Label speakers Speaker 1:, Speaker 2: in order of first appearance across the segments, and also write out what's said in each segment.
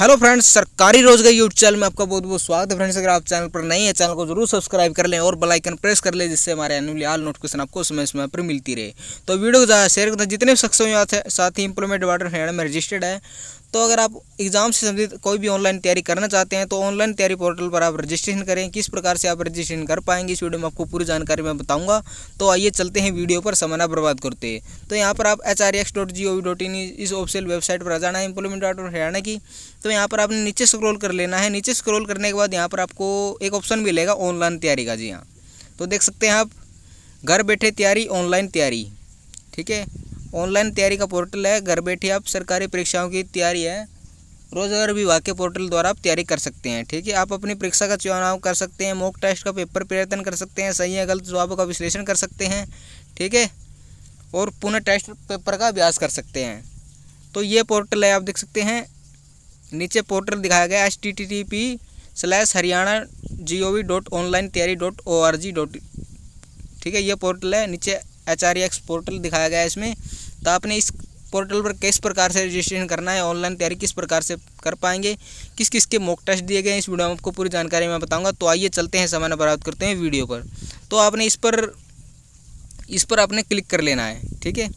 Speaker 1: hello friends सरकारी रोजगार YouTube channel में आपका बहुत बहुत स्वागत है फ्रेंड्स अगर आप चैनल पर नए हैं चैनल को जरूर सब्सक्राइब कर लें और बेल आइकन प्रेस कर लें जिससे हमारे आने आल नोटिफिकेशन आपको समय समय पर मिलती रहे तो वीडियो को ज़्यादा शेयर करते हैं जितने भी सक्षम साथ ही इंप्लीमेंट वाटर हरियाणा में रजिस्टर्ड है तो अगर आप एग्ज़ाम से संबंधित कोई भी ऑनलाइन तैयारी करना चाहते हैं तो ऑनलाइन तैयारी पोर्टल पर आप रजिस्ट्रेशन करें किस प्रकार से आप रजिस्ट्रेशन कर पाएंगे इस वीडियो में आपको पूरी जानकारी मैं बताऊंगा तो आइए चलते हैं वीडियो पर समाना बर्बाद करते हैं तो यहाँ पर आप H R X dot G O V dot in इस ऑफिशियल वेबसाइट पर आ जाना है इम्प्लीमेंट ऑफ हरियाणा की तो यहाँ पर आपने नीचे स्क्रोल कर लेना है नीचे स्क्रोल करने के बाद यहाँ पर आपको एक ऑप्शन मिलेगा ऑनलाइन तैयारी का जी हाँ तो देख सकते हैं आप घर बैठे तैयारी ऑनलाइन तैयारी ठीक है ऑनलाइन तैयारी का पोर्टल है घर बैठे आप सरकारी परीक्षाओं की तैयारी है रोजगार विभाग के पोर्टल द्वारा आप तैयारी कर सकते हैं ठीक है आप अपनी परीक्षा का चुनाव कर सकते हैं मॉक टेस्ट का पेपर परिवर्तन कर सकते हैं सही या गलत जवाबों का विश्लेषण कर सकते हैं ठीक है और पुनः टेस्ट पेपर का अभ्यास कर सकते हैं तो ये पोर्टल है आप देख सकते हैं नीचे पोर्टल दिखाया गया H T T T P slash Haryana G O V dot online तैयारी dot O R G dot ठीक है ये पोर्टल है नीचे एच आर एक्स पोर्टल दिखाया गया है इसमें तो आपने इस पोर्टल पर किस प्रकार से रजिस्ट्रेशन करना है ऑनलाइन तैयारी किस प्रकार से कर पाएंगे किस किस के मॉक टेस्ट दिए गए हैं इस वीडियो में आपको पूरी जानकारी मैं बताऊंगा तो आइए चलते हैं समय बर्बाद करते हैं वीडियो पर तो आपने इस पर इस पर आपने क्लिक कर लेना है ठीक है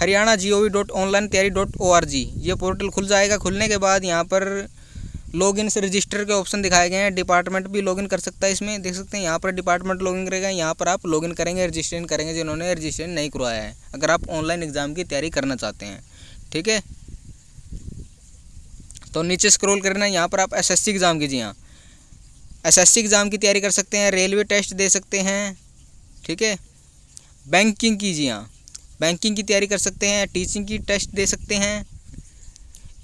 Speaker 1: Haryana G O V dot online तैयारी डॉट ओ आर जी ये पोर्टल खुल जाएगा खुलने के बाद यहाँ पर लॉगिन से रजिस्टर के ऑप्शन दिखाए गए हैं डिपार्टमेंट भी लॉगिन कर सकता है इसमें देख सकते हैं यहाँ पर डिपार्टमेंट लॉगिन करेगा यहाँ पर आप लॉगिन करेंगे रजिस्ट्रेशन करेंगे जिन्होंने रजिस्ट्रेशन नहीं करवाया है अगर आप ऑनलाइन एग्ज़ाम की तैयारी करना चाहते हैं ठीक है तो नीचे स्क्रोल करना है यहाँ पर आप एस एग्ज़ाम कीजिए यहाँ एस एग्ज़ाम की तैयारी कर सकते हैं रेलवे टेस्ट दे सकते हैं ठीक है बैंकिंग की जी हाँ बैंकिंग की तैयारी कर सकते हैं टीचिंग की टेस्ट दे सकते हैं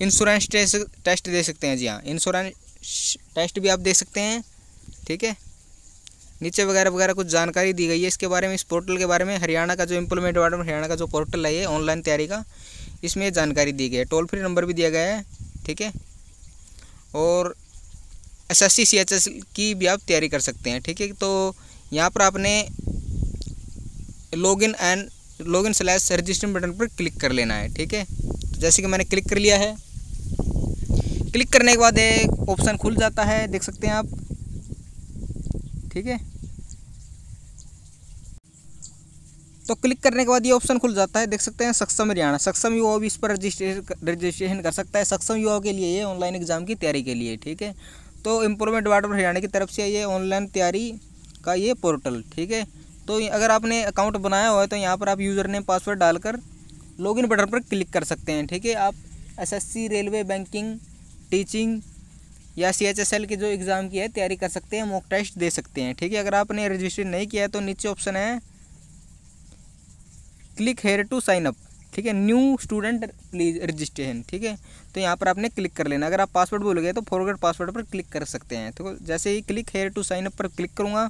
Speaker 1: इंश्योरेंस टेस्ट दे सकते हैं जी हाँ इंश्योरेंस टेस्ट भी आप दे सकते हैं ठीक है नीचे वगैरह वगैरह कुछ जानकारी दी गई है इसके बारे में इस पोर्टल के बारे में हरियाणा का जो इम्प्लॉयमेंट डिपार्टमेंट हरियाणा का जो पोर्टल है ये ऑनलाइन तैयारी का इसमें जानकारी दी गई है टोल फ्री नंबर भी दिया गया है ठीक है और S S C H S की भी आप तैयारी कर सकते हैं ठीक है तो यहाँ पर आपने login and login slash registration button पर क्लिक कर लेना है ठीक है तो जैसे कि मैंने क्लिक कर लिया है क्लिक करने के बाद एक ऑप्शन खुल जाता है देख सकते हैं आप ठीक है तो क्लिक करने के बाद ये ऑप्शन खुल जाता है देख सकते हैं सक्षम हरियाणा सक्षम युवा भी इस पर रजिस्ट्रेशन कर सकता है सक्षम युवाओं के लिए ये ऑनलाइन एग्जाम की तैयारी के लिए ठीक है तो वार्ड ऑफ़ हरियाणा की तरफ से ये ऑनलाइन तैयारी का ये पोर्टल ठीक है तो अगर आपने अकाउंट बनाया हुआ है तो यहाँ पर आप यूज़र नेम पासवर्ड डालकर लॉगिन बटन पर क्लिक कर सकते हैं ठीक है आप एसएससी रेलवे बैंकिंग टीचिंग या सी एच एस एल की जो एग्ज़ाम की है तैयारी कर सकते हैं मॉक टेस्ट दे सकते हैं ठीक है अगर आपने रजिस्ट्रेशन नहीं किया है तो नीचे ऑप्शन है click here to sign up ठीक है न्यू स्टूडेंट प्लीज रजिस्ट्रेशन ठीक है तो यहाँ पर आपने क्लिक कर लेना अगर आप पासवर्ड भूल गए तो फॉरवर्ड पासवर्ड पर क्लिक कर सकते हैं तो जैसे ही click here to sign up पर क्लिक करूँगा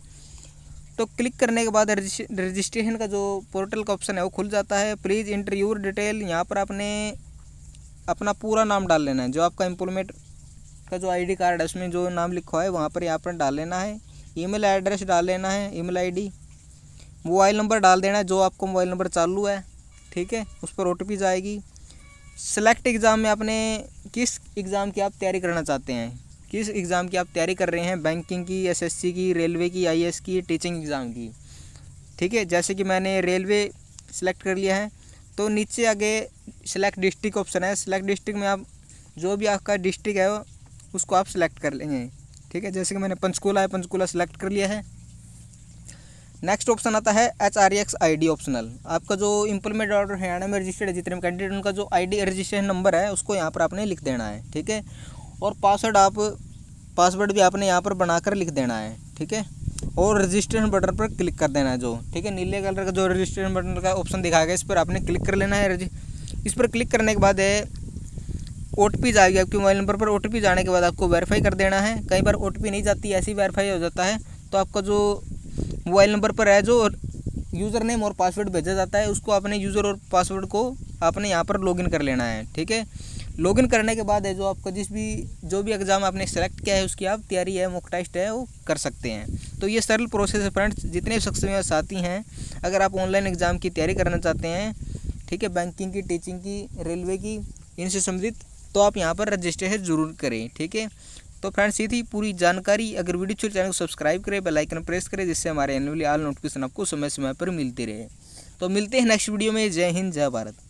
Speaker 1: तो क्लिक करने के बाद रजिस्ट्रेशन का जो पोर्टल का ऑप्शन है वो खुल जाता है प्लीज़ इंटर योर डिटेल यहाँ पर आपने अपना पूरा नाम डाल लेना है जो आपका एम्प्लॉयमेंट का जो आईडी कार्ड है उसमें जो नाम लिखा है वहाँ पर यहाँ पर डाल लेना है ईमेल एड्रेस डाल लेना है ईमेल आईडी मोबाइल नंबर डाल देना है जो आपको मोबाइल नंबर चालू है ठीक है उस पर ओ जाएगी सेलेक्ट एग्ज़ाम में आपने किस एग्ज़ाम की आप तैयारी करना चाहते हैं किस एग्ज़ाम की आप तैयारी कर रहे हैं बैंकिंग की सी की रेलवे की एस की टीचिंग एग्ज़ाम की ठीक है जैसे कि मैंने रेलवे सेलेक्ट कर लिया है तो नीचे आगे सेलेक्ट डिस्ट्रिक्ट ऑप्शन है सेलेक्ट डिस्ट्रिक्ट में आप जो भी आपका डिस्ट्रिक्ट है उसको आप सेलेक्ट कर लेंगे ठीक है जैसे कि मैंने पंचकूला है पंचकूला सेलेक्ट कर लिया है नेक्स्ट ऑप्शन आता है H R X I D optional आपका जो इम्प्लीमेंट ऑर्डर हरियाणा में रजिस्टर्ड है जितने कैंडिडेट उनका जो आई डी रजिस्ट्रेशन नंबर है उसको यहाँ पर आपने लिख देना है ठीक है और पासवर्ड आप पासवर्ड भी आपने यहाँ पर बनाकर लिख देना है ठीक है और रजिस्ट्रेशन बटन पर क्लिक कर देना है जो ठीक है नीले कलर का जो रजिस्ट्रेशन बटन का ऑप्शन दिखाया गया इस पर आपने क्लिक कर लेना है इस पर क्लिक करने के बाद है ओ टी जाएगी आपके मोबाइल नंबर पर ओ टी जाने के बाद आपको वेरीफाई कर देना है कई बार ओ नहीं जाती ऐसी वेरीफाई हो जाता है तो आपका जो मोबाइल नंबर पर है जो यूज़र नेम और पासवर्ड भेजा जाता है उसको आपने यूज़र और पासवर्ड को आपने यहाँ पर लॉगिन कर लेना है ठीक है लॉगिन करने के बाद है जो आपका जिस भी जो भी एग्ज़ाम आपने सेलेक्ट किया है उसकी आप तैयारी है मुख टेस्ट है वो कर सकते हैं तो ये सरल प्रोसेस है फ्रेंड्स जितने भी में साथी हैं अगर आप ऑनलाइन एग्ज़ाम की तैयारी करना चाहते हैं ठीक है बैंकिंग की टीचिंग की रेलवे की इनसे संबंधित तो आप यहाँ पर रजिस्ट्रेशन जरूर करें ठीक है तो फ्रेंड्स ये थी पूरी जानकारी अगर वीडियो छोटे चैनल को सब्सक्राइब करें बेल आइकन प्रेस करें जिससे हमारे एनुअली आल नोटिफिकेशन आपको समय समय पर मिलती रहे तो मिलते हैं नेक्स्ट वीडियो में जय हिंद जय भारत